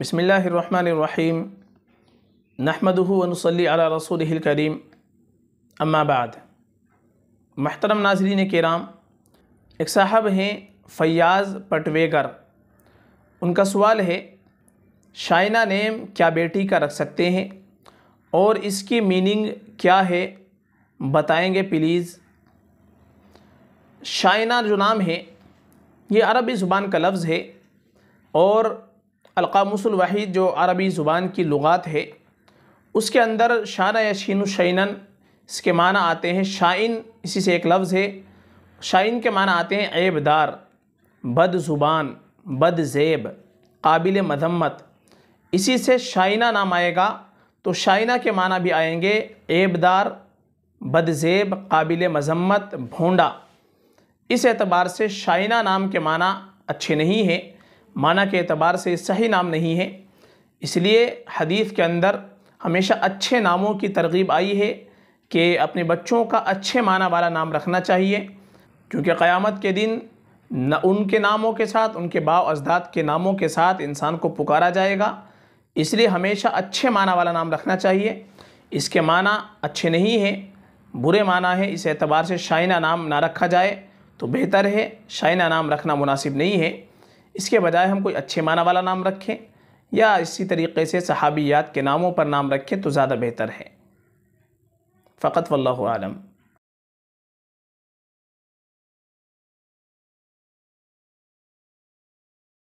बसमीम नहमदनसली रसूल करीम अम्माबाद महतरम नाजरीन कराम एक साहब हैं फ़याज़ पटवेगर उनका सवाल है शाइना नेम क्या बेटी का रख सकते हैं और इसकी मीनिंग क्या है बताएंगे प्लीज़ शाइना जो नाम है ये अरबी ज़ुबान का लफ्ज़ है और अलकामसलवाहिद जो अरबी ज़ुबान की लुगात है उसके अंदर शान या शीन इसके माना आते हैं शाइन इसी से एक लफ्ज़ है शाइन के माना आते हैं ऐबदार बद ज़ुबान बद ज़ेब काबिल मजम्मत इसी से शाइना नाम आएगा तो शाइना के माना भी आएंगे ऐबदार जेब काबिल मजम्मत भोंडा इस एतबार से शाइना नाम के माना अच्छे नहीं है माना के अतबार से सही नाम नहीं है इसलिए हदीस के अंदर हमेशा अच्छे नामों की तरगीब आई है कि अपने बच्चों का अच्छे माना वाला नाम रखना चाहिए क्योंकि क़यामत के दिन न उनके नामों के साथ उनके बाव अजदाद के नामों के साथ इंसान को पुकारा जाएगा इसलिए हमेशा अच्छे माना वाला नाम रखना चाहिए इसके माना अच्छे नहीं हैं बुरे माना है इस एतबार से शाइना नाम ना रखा जाए तो बेहतर है शाइना नाम रखना मुनासिब नहीं है इसके बजाय हम कोई अच्छे माना वाला नाम रखें या इसी तरीके से सहाबियात के नामों पर नाम रखें तो ज़्यादा बेहतर है फ़कत वल्लम